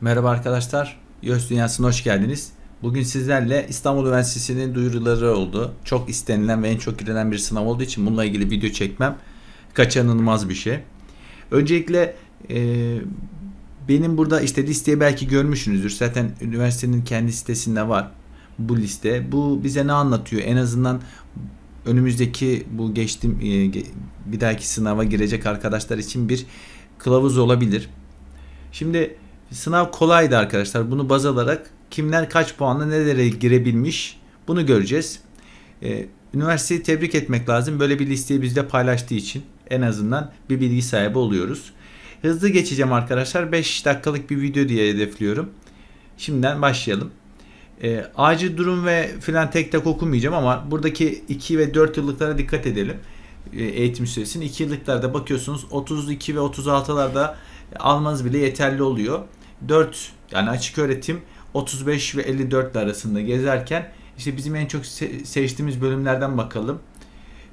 Merhaba arkadaşlar. YÖS Dünyası'na hoş geldiniz. Bugün sizlerle İstanbul Üniversitesi'nin duyuruları oldu. Çok istenilen ve en çok girilen bir sınav olduğu için bununla ilgili video çekmem kaçınılmaz bir şey. Öncelikle e, benim burada işte listeyi belki görmüşsünüzdür. Zaten üniversitenin kendi sitesinde var bu liste. Bu bize ne anlatıyor? En azından önümüzdeki bu geçtim e, bir dahaki sınava girecek arkadaşlar için bir kılavuz olabilir. Şimdi Sınav kolaydı arkadaşlar. Bunu baz alarak kimler kaç puanla nerelere girebilmiş bunu göreceğiz. Ee, üniversiteyi tebrik etmek lazım. Böyle bir listeyi bizde paylaştığı için en azından bir bilgi sahibi oluyoruz. Hızlı geçeceğim arkadaşlar. 5 dakikalık bir video diye hedefliyorum. Şimdiden başlayalım. E, acil durum ve filan tek tek okumayacağım ama buradaki 2 ve 4 yıllıklara dikkat edelim. E, eğitim süresinin 2 yıllıklarda bakıyorsunuz 32 ve 36'larda almanız bile yeterli oluyor. 4 yani açık öğretim 35 ve 54 arasında gezerken işte bizim en çok seçtiğimiz bölümlerden bakalım.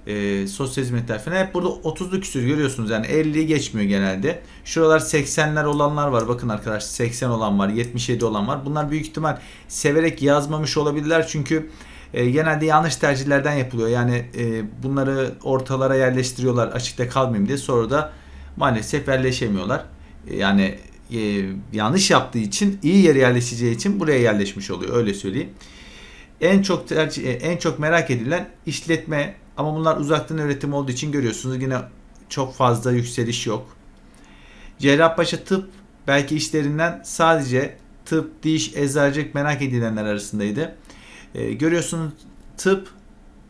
E, sosyal hizmetler falan hep burada 30'lu küsür görüyorsunuz yani 50'yi geçmiyor genelde. Şuralar 80'ler olanlar var bakın arkadaşlar 80 olan var 77 olan var. Bunlar büyük ihtimal severek yazmamış olabilirler çünkü e, genelde yanlış tercihlerden yapılıyor. Yani e, bunları ortalara yerleştiriyorlar açıkta kalmayayım diye sonra da maalesef yerleşemiyorlar. E, yani e, yanlış yaptığı için iyi yere yerleşeceği için buraya yerleşmiş oluyor öyle söyleyeyim. En çok tercih, e, en çok merak edilen işletme ama bunlar uzaktan öğretim olduğu için görüyorsunuz yine çok fazla yükseliş yok. Cerrahpaşa tıp belki işlerinden sadece tıp, diş, eczacılık merak edilenler arasındaydı. E, görüyorsunuz tıp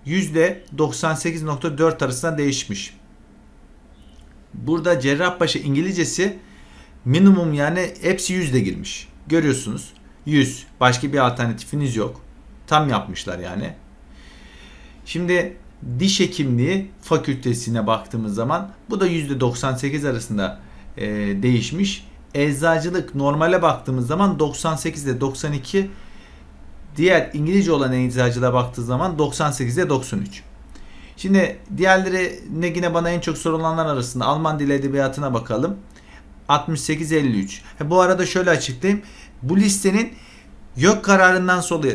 %98.4 arasında değişmiş. Burada Cerrahpaşa İngilizcesi Minimum yani hepsi yüzde girmiş. Görüyorsunuz 100. Başka bir alternatifiniz yok. Tam yapmışlar yani. Şimdi diş hekimliği fakültesine baktığımız zaman bu da %98 arasında e, değişmiş. Eczacılık normale baktığımız zaman 98 ile 92 diğer İngilizce olan eczacılığa baktığı zaman 98 ile 93. Şimdi diğerleri ne yine bana en çok sorulanlar arasında Alman dili edebiyatına bakalım. 6853. E bu arada şöyle açıklayayım. Bu listenin yok kararından sonra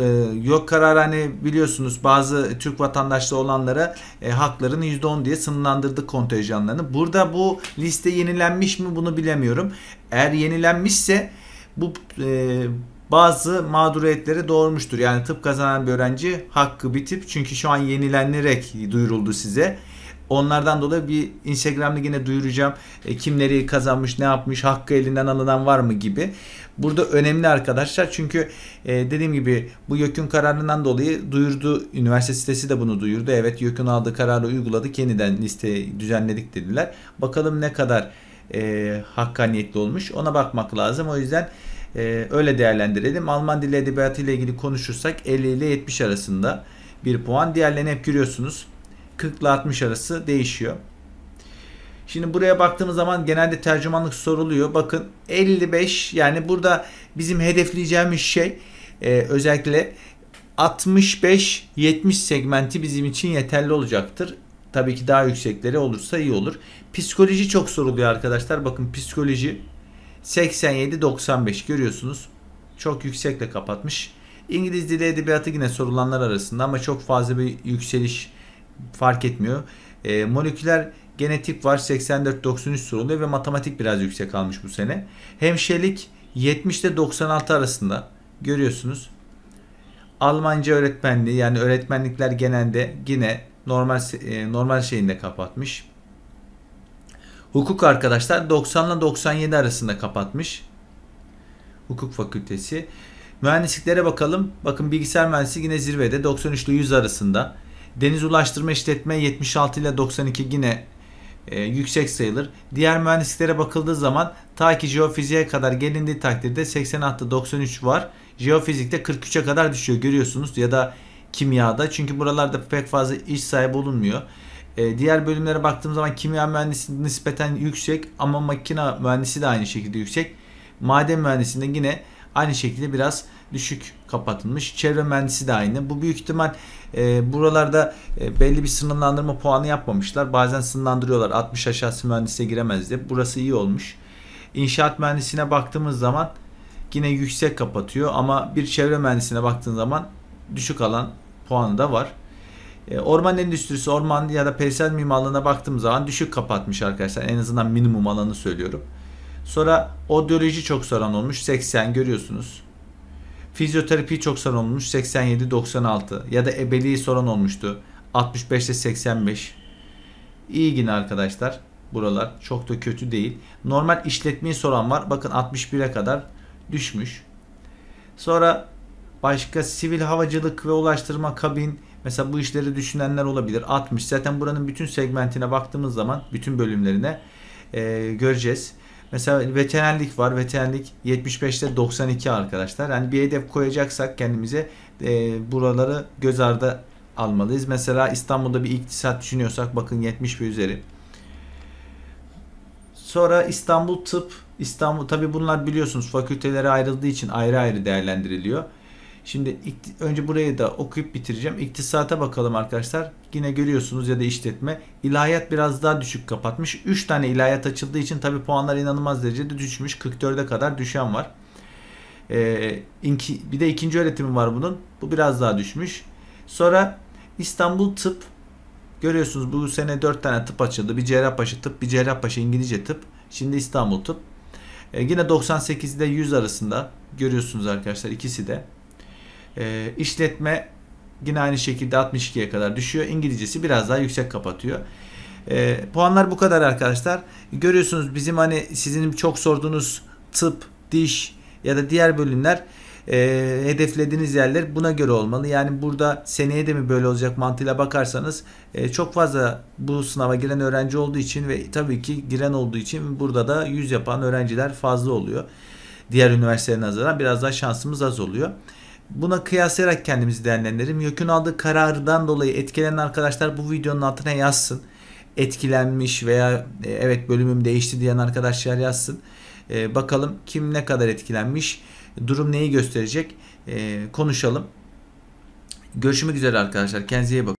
e, yok kararı hani biliyorsunuz bazı Türk vatandaşlığı olanlara e, haklarını %10 diye sınırlandırdı kontenjanlarını. Burada bu liste yenilenmiş mi bunu bilemiyorum. Eğer yenilenmişse bu e, bazı mağduriyetlere doğurmuştur. Yani tıp kazanan bir öğrenci hakkı bitip çünkü şu an yenilenerek duyuruldu size. Onlardan dolayı bir Instagram'da yine duyuracağım. E, kimleri kazanmış, ne yapmış, hakkı elinden alınan var mı gibi. Burada önemli arkadaşlar çünkü e, dediğim gibi bu YÖK'ün kararından dolayı duyurdu. Üniversite sitesi de bunu duyurdu. Evet YÖK'ün aldığı kararı uyguladık. Yeniden listeyi düzenledik dediler. Bakalım ne kadar e, hakkaniyetli olmuş. Ona bakmak lazım. O yüzden e, öyle değerlendirelim. Alman dili edebiyatı ile ilgili konuşursak 50 ile 70 arasında bir puan. Diğerlerini hep görüyorsunuz. 40 ile 60 arası değişiyor. Şimdi buraya baktığımız zaman genelde tercümanlık soruluyor. Bakın 55 yani burada bizim hedefleyeceğimiz şey e, özellikle 65-70 segmenti bizim için yeterli olacaktır. Tabii ki daha yüksekleri olursa iyi olur. Psikoloji çok soruluyor arkadaşlar. Bakın psikoloji 87-95 görüyorsunuz. Çok yüksekle kapatmış. İngiliz dili edebiyatı yine sorulanlar arasında ama çok fazla bir yükseliş fark etmiyor. E, moleküler genetik var 84-93 soruluyor ve matematik biraz yüksek almış bu sene. Hemşelik 70 ile 96 arasında görüyorsunuz. Almanca öğretmenliği yani öğretmenlikler genelde yine normal e, normal şeyinde kapatmış. Hukuk arkadaşlar 90 ile 97 arasında kapatmış. Hukuk fakültesi. Mühendisliklere bakalım. Bakın bilgisayar mühendisi yine zirvede 93 ile 100 arasında. Deniz Ulaştırma İşletme 76 ile 92 yine e, yüksek sayılır. Diğer mühendisliklere bakıldığı zaman ta ki jeofiziğe kadar gelindiği takdirde 86'da 93 var. Jeofizikte 43'e kadar düşüyor görüyorsunuz ya da kimyada. Çünkü buralarda pek fazla iş sahibi olunmuyor. E, diğer bölümlere baktığım zaman kimya mühendisliği nispeten yüksek ama makine mühendisi de aynı şekilde yüksek. Maden mühendisinde yine Aynı şekilde biraz düşük kapatılmış. Çevre mühendisi de aynı. Bu büyük ihtimal e, buralarda e, belli bir sınırlandırma puanı yapmamışlar. Bazen sınırlandırıyorlar 60 aşağısı mühendise giremez diye. Burası iyi olmuş. İnşaat mühendisine baktığımız zaman yine yüksek kapatıyor ama bir çevre mühendisine baktığın zaman düşük alan puanı da var. E, orman endüstrisi, orman ya da perisel mimarlığına baktığım zaman düşük kapatmış arkadaşlar. En azından minimum alanı söylüyorum. Sonra odyoloji çok soran olmuş 80 görüyorsunuz. Fizyoterapi çok soran olmuş 87-96 ya da ebeliği soran olmuştu 65'te 85. İyi yine arkadaşlar buralar çok da kötü değil. Normal işletmeyi soran var bakın 61'e kadar düşmüş. Sonra başka sivil havacılık ve ulaştırma kabin mesela bu işleri düşünenler olabilir 60 zaten buranın bütün segmentine baktığımız zaman bütün bölümlerine e, göreceğiz. Mesela veterinerlik var. Veterinerlik 75'te 92 arkadaşlar. Yani bir hedef koyacaksak kendimize e, buraları göz ardı almalıyız. Mesela İstanbul'da bir iktisat düşünüyorsak bakın 70 üzeri. Sonra İstanbul Tıp, İstanbul tabi bunlar biliyorsunuz fakültelere ayrıldığı için ayrı ayrı değerlendiriliyor. Şimdi önce burayı da okuyup bitireceğim. İktisata bakalım arkadaşlar. Yine görüyorsunuz ya da işletme. İlahiyat biraz daha düşük kapatmış. 3 tane ilahiyat açıldığı için tabi puanlar inanılmaz derecede düşmüş. 44'e kadar düşen var. Ee, inki, bir de ikinci öğretimi var bunun. Bu biraz daha düşmüş. Sonra İstanbul Tıp. Görüyorsunuz bu sene 4 tane tıp açıldı. Bir Cerrahpaşa tıp, bir Cerrahpaşa İngilizce tıp. Şimdi İstanbul Tıp. Ee, yine 98 ile 100 arasında görüyorsunuz arkadaşlar ikisi de. E, işletme yine aynı şekilde 62'ye kadar düşüyor. İngilizcesi biraz daha yüksek kapatıyor. E, puanlar bu kadar arkadaşlar. Görüyorsunuz bizim hani sizin çok sorduğunuz tıp, diş ya da diğer bölümler e, hedeflediğiniz yerler buna göre olmalı. Yani burada seneye de mi böyle olacak mantığıyla bakarsanız e, çok fazla bu sınava giren öğrenci olduğu için ve tabii ki giren olduğu için burada da yüz yapan öğrenciler fazla oluyor. Diğer üniversitelerin nazaran biraz daha şansımız az oluyor. Buna kıyaslayarak kendimizi değerlendirelim. yokun aldığı karardan dolayı etkilenen arkadaşlar bu videonun altına yazsın. Etkilenmiş veya e, evet bölümüm değişti diyen arkadaşlar yazsın. E, bakalım kim ne kadar etkilenmiş, durum neyi gösterecek e, konuşalım. Görüşmek üzere arkadaşlar. Kendinize iyi bakın.